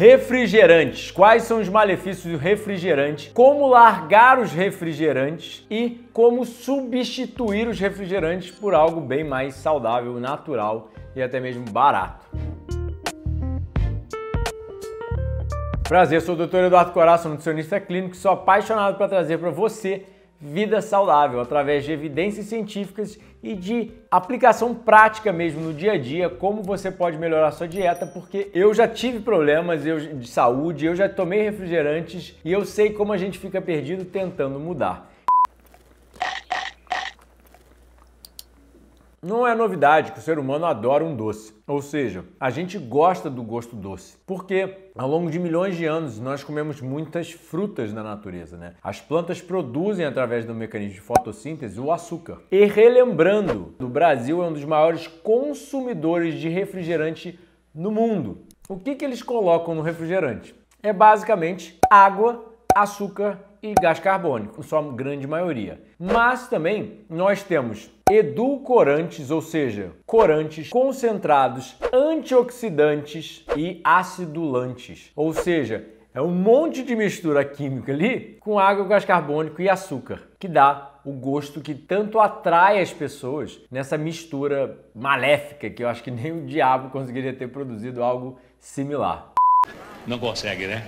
Refrigerantes. Quais são os malefícios do refrigerante? Como largar os refrigerantes e como substituir os refrigerantes por algo bem mais saudável, natural e até mesmo barato. Prazer, sou o Dr. Eduardo Coração, nutricionista clínico, sou apaixonado para trazer para você vida saudável através de evidências científicas e de aplicação prática mesmo no dia a dia, como você pode melhorar sua dieta, porque eu já tive problemas de saúde, eu já tomei refrigerantes e eu sei como a gente fica perdido tentando mudar. Não é novidade que o ser humano adora um doce, ou seja, a gente gosta do gosto doce, porque ao longo de milhões de anos nós comemos muitas frutas na natureza, né? As plantas produzem através do mecanismo de fotossíntese o açúcar. E relembrando, o Brasil é um dos maiores consumidores de refrigerante no mundo. O que, que eles colocam no refrigerante? É basicamente água, açúcar e gás carbônico, sua grande maioria. Mas também nós temos edulcorantes, ou seja, corantes, concentrados, antioxidantes e acidulantes. Ou seja, é um monte de mistura química ali com água, gás carbônico e açúcar, que dá o gosto que tanto atrai as pessoas nessa mistura maléfica que eu acho que nem o diabo conseguiria ter produzido algo similar. Não consegue, né?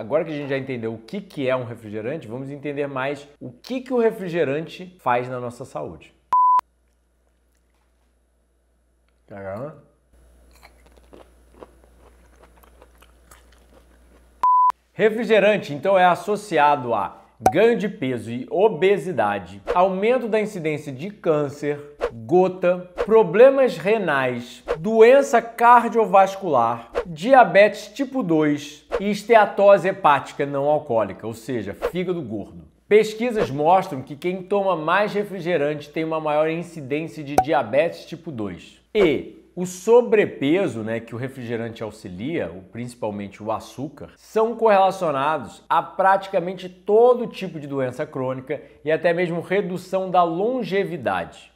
Agora que a gente já entendeu o que, que é um refrigerante, vamos entender mais o que, que o refrigerante faz na nossa saúde. Caramba. Refrigerante, então, é associado a ganho de peso e obesidade, aumento da incidência de câncer, gota, problemas renais, doença cardiovascular, diabetes tipo 2, e esteatose é hepática não alcoólica, ou seja, fígado gordo. Pesquisas mostram que quem toma mais refrigerante tem uma maior incidência de diabetes tipo 2. E o sobrepeso, né, que o refrigerante auxilia, principalmente o açúcar, são correlacionados a praticamente todo tipo de doença crônica e até mesmo redução da longevidade.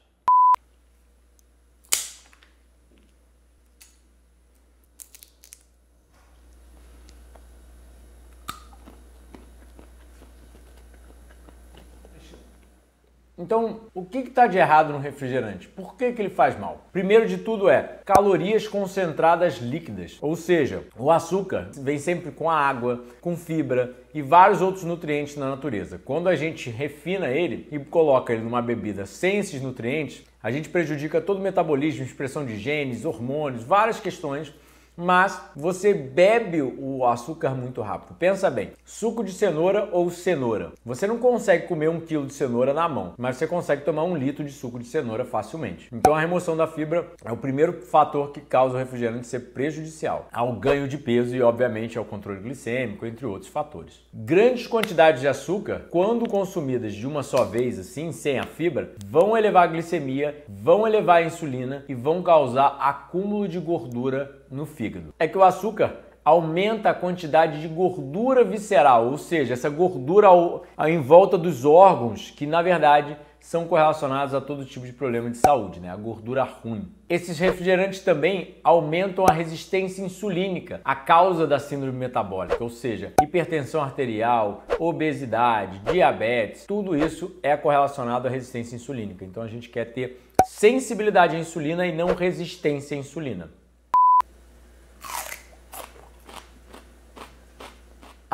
Então, o que está de errado no refrigerante? Por que, que ele faz mal? Primeiro de tudo é calorias concentradas líquidas, ou seja, o açúcar vem sempre com a água, com fibra e vários outros nutrientes na natureza. Quando a gente refina ele e coloca ele numa bebida sem esses nutrientes, a gente prejudica todo o metabolismo, expressão de genes, hormônios, várias questões mas você bebe o açúcar muito rápido. Pensa bem, suco de cenoura ou cenoura. Você não consegue comer um quilo de cenoura na mão, mas você consegue tomar um litro de suco de cenoura facilmente. Então a remoção da fibra é o primeiro fator que causa o refrigerante ser prejudicial ao ganho de peso e, obviamente, ao controle glicêmico, entre outros fatores. Grandes quantidades de açúcar, quando consumidas de uma só vez, assim, sem a fibra, vão elevar a glicemia, vão elevar a insulina e vão causar acúmulo de gordura no fígado. É que o açúcar aumenta a quantidade de gordura visceral, ou seja, essa gordura ao, ao, em volta dos órgãos, que na verdade são correlacionados a todo tipo de problema de saúde, né? A gordura ruim. Esses refrigerantes também aumentam a resistência insulínica, a causa da síndrome metabólica, ou seja, hipertensão arterial, obesidade, diabetes, tudo isso é correlacionado à resistência insulínica. Então a gente quer ter sensibilidade à insulina e não resistência à insulina.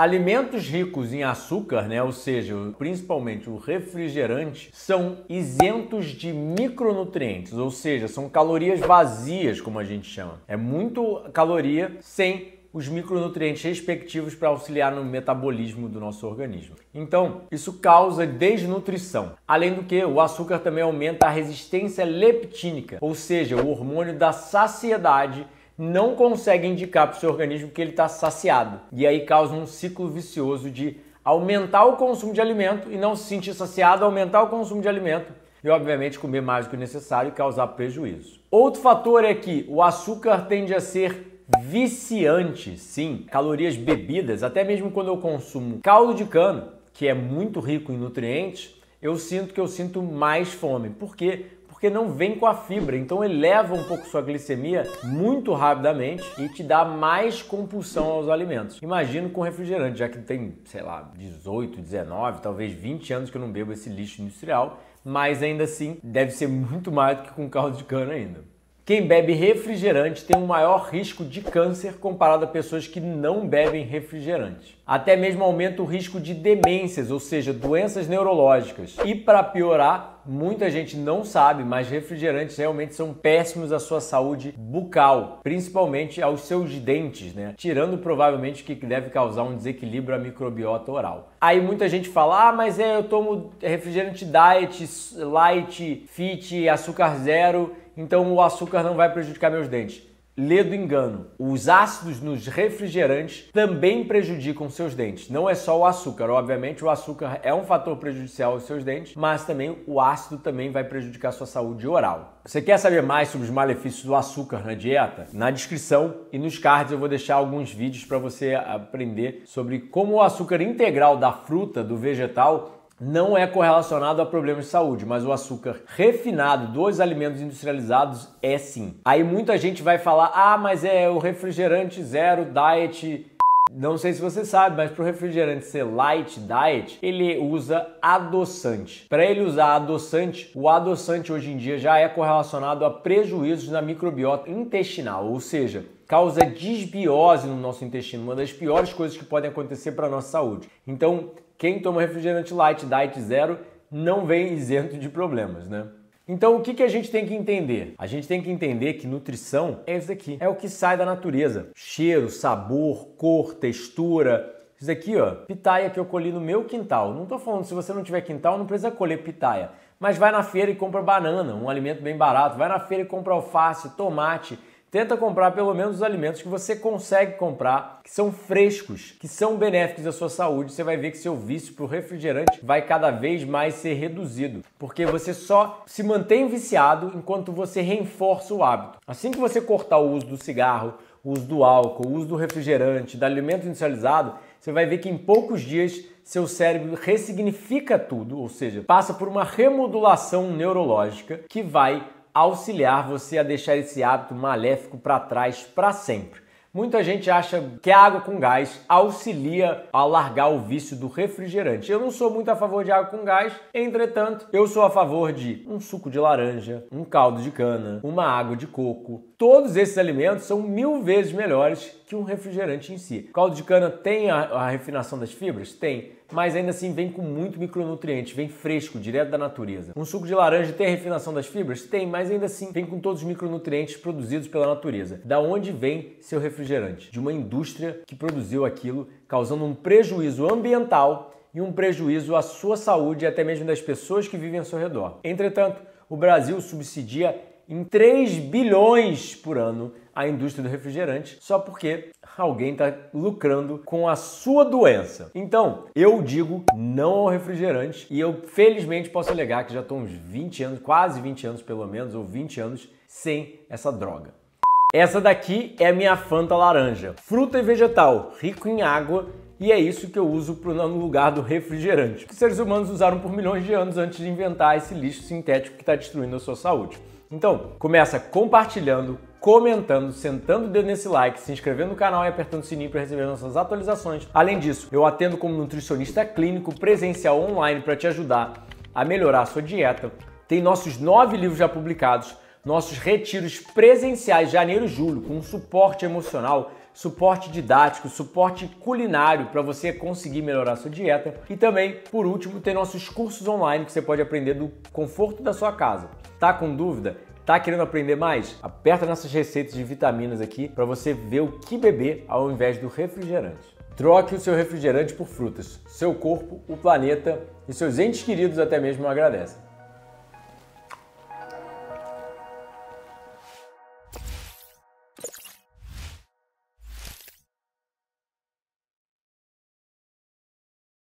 Alimentos ricos em açúcar, né, ou seja, principalmente o refrigerante, são isentos de micronutrientes, ou seja, são calorias vazias, como a gente chama. É muito caloria sem os micronutrientes respectivos para auxiliar no metabolismo do nosso organismo. Então, isso causa desnutrição. Além do que, o açúcar também aumenta a resistência leptínica, ou seja, o hormônio da saciedade não consegue indicar para o seu organismo que ele está saciado. E aí causa um ciclo vicioso de aumentar o consumo de alimento e não se sentir saciado, aumentar o consumo de alimento e, obviamente, comer mais do que necessário e causar prejuízo. Outro fator é que o açúcar tende a ser viciante, sim. Calorias bebidas, até mesmo quando eu consumo caldo de cana, que é muito rico em nutrientes, eu sinto que eu sinto mais fome, porque porque não vem com a fibra, então eleva um pouco sua glicemia muito rapidamente e te dá mais compulsão aos alimentos. Imagino com refrigerante, já que tem, sei lá, 18, 19, talvez 20 anos que eu não bebo esse lixo industrial, mas ainda assim deve ser muito mais do que com caldo de cana ainda. Quem bebe refrigerante tem um maior risco de câncer comparado a pessoas que não bebem refrigerante. Até mesmo aumenta o risco de demências, ou seja, doenças neurológicas. E para piorar, muita gente não sabe, mas refrigerantes realmente são péssimos à sua saúde bucal, principalmente aos seus dentes, né? Tirando provavelmente o que deve causar um desequilíbrio à microbiota oral. Aí muita gente fala: "Ah, mas é, eu tomo refrigerante diet, light, fit, açúcar zero" então o açúcar não vai prejudicar meus dentes. Lê do engano. Os ácidos nos refrigerantes também prejudicam seus dentes. Não é só o açúcar. Obviamente, o açúcar é um fator prejudicial aos seus dentes, mas também o ácido também vai prejudicar sua saúde oral. Você quer saber mais sobre os malefícios do açúcar na dieta? Na descrição e nos cards eu vou deixar alguns vídeos para você aprender sobre como o açúcar integral da fruta, do vegetal, não é correlacionado a problemas de saúde, mas o açúcar refinado dos alimentos industrializados é sim. Aí muita gente vai falar: ah, mas é o refrigerante zero diet. Não sei se você sabe, mas para o refrigerante ser light diet, ele usa adoçante. Para ele usar adoçante, o adoçante hoje em dia já é correlacionado a prejuízos na microbiota intestinal, ou seja, causa desbiose no nosso intestino, uma das piores coisas que podem acontecer para a nossa saúde. Então, quem toma refrigerante light, diet zero, não vem isento de problemas, né? Então, o que, que a gente tem que entender? A gente tem que entender que nutrição é isso aqui, é o que sai da natureza. Cheiro, sabor, cor, textura. Isso aqui, ó, pitaia que eu colhi no meu quintal. Não estou falando, se você não tiver quintal, não precisa colher pitaia. Mas vai na feira e compra banana, um alimento bem barato. Vai na feira e compra alface, tomate tenta comprar pelo menos os alimentos que você consegue comprar, que são frescos, que são benéficos à sua saúde. Você vai ver que seu vício para o refrigerante vai cada vez mais ser reduzido, porque você só se mantém viciado enquanto você reforça o hábito. Assim que você cortar o uso do cigarro, o uso do álcool, o uso do refrigerante, do alimento industrializado, você vai ver que em poucos dias seu cérebro ressignifica tudo, ou seja, passa por uma remodulação neurológica que vai auxiliar você a deixar esse hábito maléfico para trás para sempre. Muita gente acha que a água com gás auxilia a largar o vício do refrigerante. Eu não sou muito a favor de água com gás, entretanto, eu sou a favor de um suco de laranja, um caldo de cana, uma água de coco, Todos esses alimentos são mil vezes melhores que um refrigerante em si. O caldo de cana tem a, a refinação das fibras? Tem mas ainda assim vem com muito micronutriente, vem fresco, direto da natureza. Um suco de laranja tem refinação das fibras? Tem, mas ainda assim vem com todos os micronutrientes produzidos pela natureza. Da onde vem seu refrigerante? De uma indústria que produziu aquilo, causando um prejuízo ambiental e um prejuízo à sua saúde e até mesmo das pessoas que vivem ao seu redor. Entretanto, o Brasil subsidia em 3 bilhões por ano a indústria do refrigerante só porque alguém está lucrando com a sua doença. Então, eu digo não ao refrigerante e eu felizmente posso alegar que já estou uns 20 anos, quase 20 anos pelo menos, ou 20 anos sem essa droga. Essa daqui é a minha Fanta laranja, fruta e vegetal, rico em água, e é isso que eu uso no lugar do refrigerante, que seres humanos usaram por milhões de anos antes de inventar esse lixo sintético que está destruindo a sua saúde. Então, começa compartilhando, comentando, sentando o dedo nesse like, se inscrevendo no canal e apertando o sininho para receber nossas atualizações. Além disso, eu atendo como nutricionista clínico presencial online para te ajudar a melhorar a sua dieta. Tem nossos nove livros já publicados nossos retiros presenciais janeiro e julho, com suporte emocional, suporte didático, suporte culinário para você conseguir melhorar sua dieta. E também, por último, tem nossos cursos online que você pode aprender do conforto da sua casa. Tá com dúvida? Tá querendo aprender mais? Aperta nossas receitas de vitaminas aqui para você ver o que beber ao invés do refrigerante. Troque o seu refrigerante por frutas. Seu corpo, o planeta e seus entes queridos até mesmo agradecem.